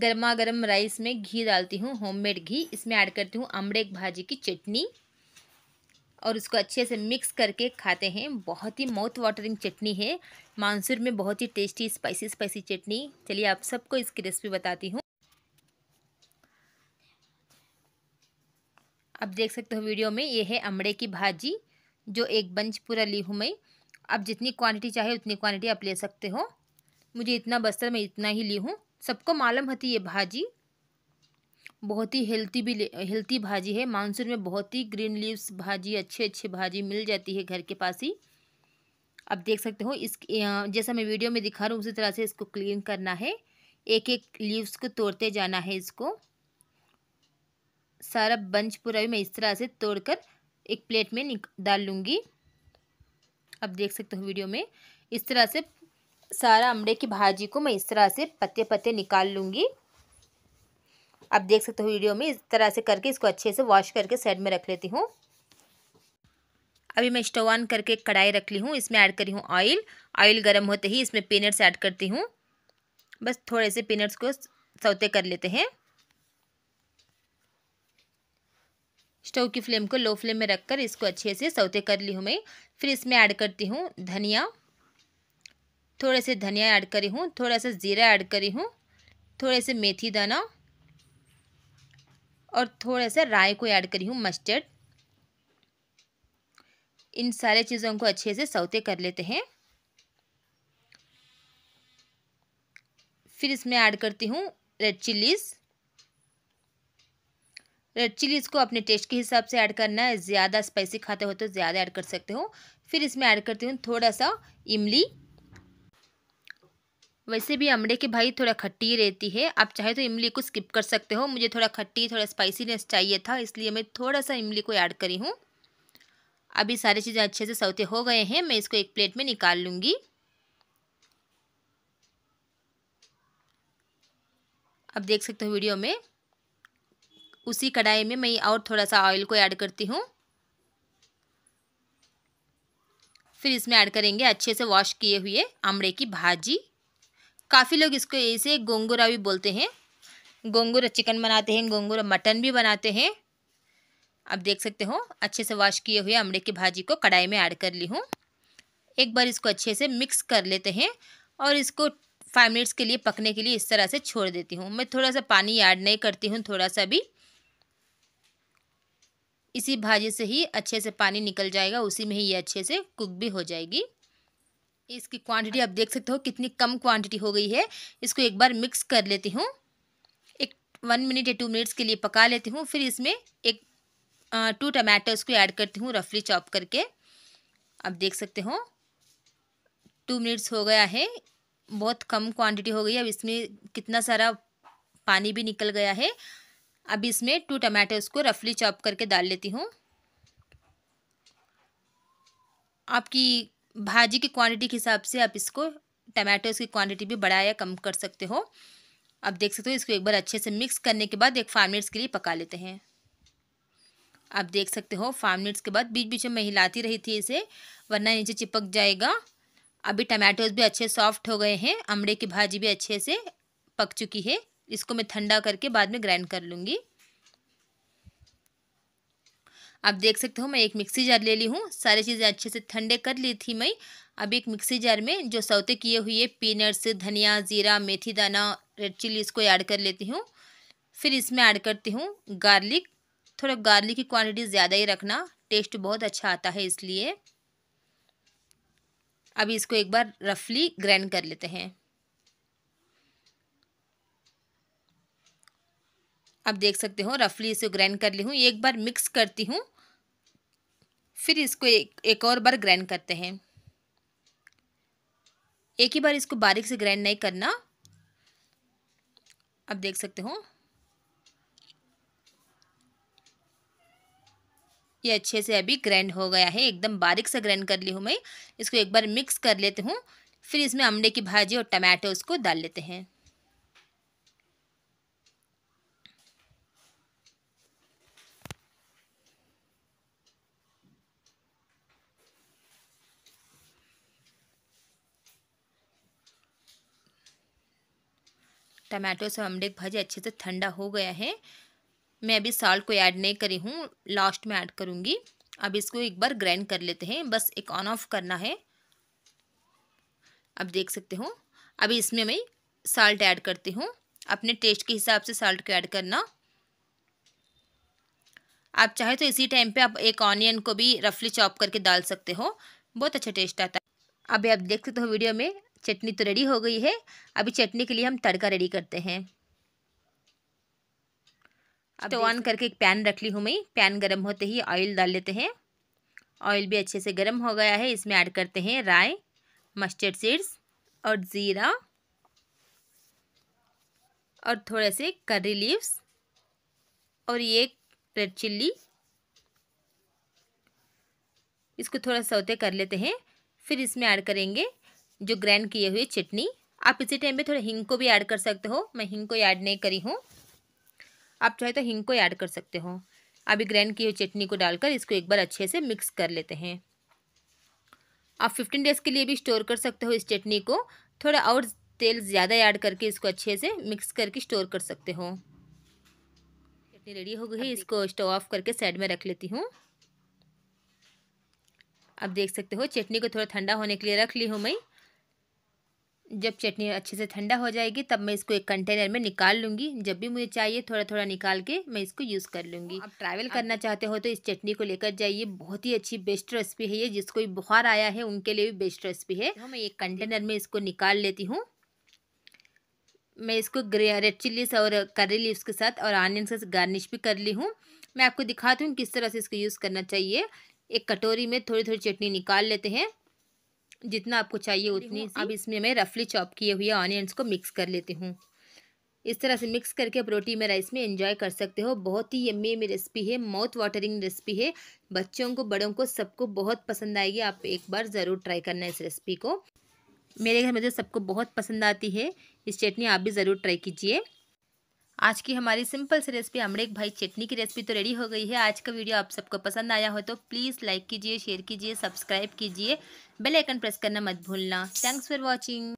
गर्मा गर्म राइस में घी डालती हूँ होममेड घी इसमें ऐड करती हूँ अमड़े भाजी की चटनी और उसको अच्छे से मिक्स करके खाते हैं बहुत ही माउथ वाटरिंग चटनी है मानसूर में बहुत ही टेस्टी स्पाइसी स्पाइसी चटनी चलिए आप सबको इसकी रेसिपी बताती हूँ आप देख सकते हो वीडियो में ये है अमड़े की भाजी जो एक बंच पूरा ली हूँ मैं आप जितनी क्वांटिटी चाहे उतनी क्वांटिटी आप ले सकते हो मुझे इतना बस्तर मैं इतना ही ली हूँ सबको मालूम होती ये भाजी बहुत ही हेल्थी भी हेल्थी भाजी है मानसून में बहुत ही ग्रीन लीव्स भाजी अच्छे अच्छी भाजी मिल जाती है घर के पास ही आप देख सकते हो इस जैसा मैं वीडियो में दिखा रहा हूँ उसी तरह से इसको क्लीन करना है एक एक लीव्स को तोड़ते जाना है इसको सारा बंच पूरा भी मैं इस तरह से तोड़कर एक प्लेट में डाल लूँगी आप देख सकते हो वीडियो में इस तरह से सारा अमड़े की भाजी को मैं इस तरह से पत्ते पत्ते निकाल लूँगी आप देख सकते हो वीडियो में इस तरह से करके इसको अच्छे से वॉश करके साइड में रख लेती हूँ अभी मैं स्टोव ऑन करके कढ़ाई रख ली हूँ इसमें ऐड करी हूँ ऑयल ऑयल गर्म होते ही इसमें पीनट्स ऐड करती हूँ बस थोड़े से पीनट्स को सौते कर लेते हैं स्टोव की फ्लेम को लो फ्लेम में रखकर इसको अच्छे से सौते कर ली हूँ मैं फिर इसमें ऐड करती हूँ धनिया थोड़े से धनिया ऐड करी हूँ थोड़ा सा ज़ीरा ऐड करी हूँ थोड़े से मेथी दाना और थोड़ा सा राय को ऐड करी हूँ मस्टर्ड इन सारे चीज़ों को अच्छे से सौते कर लेते हैं फिर इसमें ऐड करती हूँ रेड चिलीज रेड चिलीज़ को अपने टेस्ट के हिसाब से ऐड करना है ज़्यादा स्पाइसी खाते हो तो ज़्यादा ऐड कर सकते हो फिर इसमें ऐड करती हूँ थोड़ा सा इमली वैसे भी अमड़े की भाई थोड़ा खट्टी रहती है आप चाहे तो इमली को स्किप कर सकते हो मुझे थोड़ा खट्टी थोड़ा स्पाइसीनेस चाहिए था इसलिए मैं थोड़ा सा इमली को ऐड करी हूँ अभी सारी चीज़ें अच्छे से सौते हो गए हैं मैं इसको एक प्लेट में निकाल लूँगी अब देख सकते हो वीडियो में उसी कढ़ाई में मैं और थोड़ा सा ऑयल को ऐड करती हूँ फिर इसमें ऐड करेंगे अच्छे से वॉश किए हुए आमड़े की भाजी काफ़ी लोग इसको ऐसे गोंगूरा भी बोलते हैं गोंगूरा चिकन बनाते हैं गोंगूरा मटन भी बनाते हैं आप देख सकते हो अच्छे से वॉश किए हुए अमड़े की भाजी को कढ़ाई में ऐड कर ली हूँ एक बार इसको अच्छे से मिक्स कर लेते हैं और इसको फाइव मिनट्स के लिए पकने के लिए इस तरह से छोड़ देती हूँ मैं थोड़ा सा पानी ऐड नहीं करती हूँ थोड़ा सा भी इसी भाजी से ही अच्छे से पानी निकल जाएगा उसी में ही ये अच्छे से कुक भी हो जाएगी इसकी क्वांटिटी आप देख सकते हो कितनी कम क्वांटिटी हो गई है इसको एक बार मिक्स कर लेती हूँ एक वन मिनट या टू मिनट्स के लिए पका लेती हूँ फिर इसमें एक टू टमाटर्स को ऐड करती हूँ रफली चॉप करके आप देख सकते हो टू मिनट्स हो गया है बहुत कम क्वांटिटी हो गई है अब इसमें कितना सारा पानी भी निकल गया है अब इसमें टू टमाटर्स को रफली चॉप करके डाल लेती हूँ आपकी भाजी की क्वांटिटी के हिसाब से आप इसको टमाटोज़ की क्वांटिटी भी बढ़ा या कम कर सकते हो आप देख सकते हो इसको एक बार अच्छे से मिक्स करने के बाद एक फाइव मिनट्स के लिए पका लेते हैं आप देख सकते हो फाइव मिनट्स के बाद बीच बीच में मैं हिलाती रही थी इसे वरना नीचे चिपक जाएगा अभी टमाटोज़ भी अच्छे सॉफ्ट हो गए हैं अमड़े की भाजी भी अच्छे से पक चुकी है इसको मैं ठंडा करके बाद में ग्राइंड कर लूँगी आप देख सकते हो मैं एक मिक्सी जार ले ली हूँ सारी चीज़ें अच्छे से ठंडे कर ली थी मैं अब एक मिक्सी जार में जो सौते किए हुए पीनट्स धनिया जीरा मेथी दाना रेड चिल्ली इसको ऐड कर लेती हूँ फिर इसमें ऐड करती हूँ गार्लिक थोड़ा गार्लिक की क्वांटिटी ज़्यादा ही रखना टेस्ट बहुत अच्छा आता है इसलिए अब इसको एक बार रफली ग्राइंड कर लेते हैं अब देख सकते हो रफली इसे ग्राइंड कर ली हूँ एक बार मिक्स करती हूँ फिर इसको एक एक और बार ग्राइंड करते हैं एक ही बार इसको बारीक से ग्राइंड नहीं करना आप देख सकते हो ये अच्छे से अभी ग्राइंड हो गया है एकदम बारीक से ग्राइंड कर ली हूँ मैं इसको एक बार मिक्स कर लेती हूँ फिर इसमें अमले की भाजी और टमाटो उसको डाल लेते हैं टमाटो से ऑमलेट भाजी अच्छे से ठंडा हो गया है मैं अभी साल्ट को ऐड नहीं करी हूँ लास्ट में ऐड करूँगी अब इसको एक बार ग्राइंड कर लेते हैं बस एक ऑन ऑफ करना है अब देख सकते हो अभी इसमें मैं साल्ट ऐड करती हूँ अपने टेस्ट के हिसाब से साल्ट को ऐड करना आप चाहे तो इसी टाइम पे आप एक ऑनियन को भी रफली चॉप करके डाल सकते हो बहुत अच्छा टेस्ट आता है अभी आप देख सकते हो वीडियो में चटनी तो रेडी हो गई है अभी चटनी के लिए हम तड़का रेडी करते हैं तो ऑन करके एक पैन रख ली हूँ मैं पैन गर्म होते ही ऑयल डाल लेते हैं ऑयल भी अच्छे से गर्म हो गया है इसमें ऐड करते हैं राय मस्टर्ड सीड्स और ज़ीरा और थोड़े से करी लीव्स और ये रेड चिल्ली इसको थोड़ा सौते कर लेते हैं फिर इसमें ऐड करेंगे जो ग्रैंड किए हुए चटनी आप इसी टाइम पे थोड़ा हिंग को भी ऐड कर सकते हो मैं हिंग को ऐड नहीं करी हूँ आप चाहे तो हिंग को ऐड कर सकते हो अभी ग्रैंड की हुई चटनी को डालकर इसको एक बार अच्छे से मिक्स कर लेते हैं आप फिफ्टीन डेज़ के लिए भी स्टोर कर सकते हो इस चटनी को थोड़ा और तेल ज़्यादा ऐड करके इसको अच्छे से मिक्स करके स्टोर कर सकते हो चटनी रेडी हो गई इसको स्टोव ऑफ करके साइड में रख लेती हूँ आप देख सकते हो चटनी को थोड़ा ठंडा होने के लिए रख ली हूँ मैं जब चटनी अच्छे से ठंडा हो जाएगी तब मैं इसको एक कंटेनर में निकाल लूँगी जब भी मुझे चाहिए थोड़ा थोड़ा निकाल के मैं इसको यूज़ कर लूँगी आप ट्रैवल करना चाहते हो तो इस चटनी को लेकर जाइए बहुत ही अच्छी बेस्ट रेसिपी है ये जिसको भी बुखार आया है उनके लिए भी बेस्ट रेसिपी है तो मैं एक कंटेनर में इसको निकाल लेती हूँ मैं इसको रेड चिल्लीस और करी लीव्स के साथ और आनियन के साथ गार्निश भी कर ली हूँ मैं आपको दिखाती हूँ किस तरह से इसको यूज़ करना चाहिए एक कटोरी में थोड़ी थोड़ी चटनी निकाल लेते हैं जितना आपको चाहिए उतनी अब इसमें मैं रफली चॉप किए हुए ऑनियंस को मिक्स कर लेती हूँ इस तरह से मिक्स करके प्रोटीन में राइस में एंजॉय कर सकते हो बहुत ही यम्मी में रेसिपी है माउथ वाटरिंग रेसिपी है बच्चों को बड़ों को सबको बहुत पसंद आएगी आप एक बार ज़रूर ट्राई करना इस रेसिपी को मेरे घर में तो सबको बहुत पसंद आती है इस चटनी आप भी ज़रूर ट्राई कीजिए आज की हमारी सिंपल सी रेसिपी अमड़ेक भाई चटनी की रेसिपी तो रेडी हो गई है आज का वीडियो आप सबको पसंद आया हो तो प्लीज़ लाइक कीजिए शेयर कीजिए सब्सक्राइब कीजिए बेल आइकन प्रेस करना मत भूलना थैंक्स फॉर वॉचिंग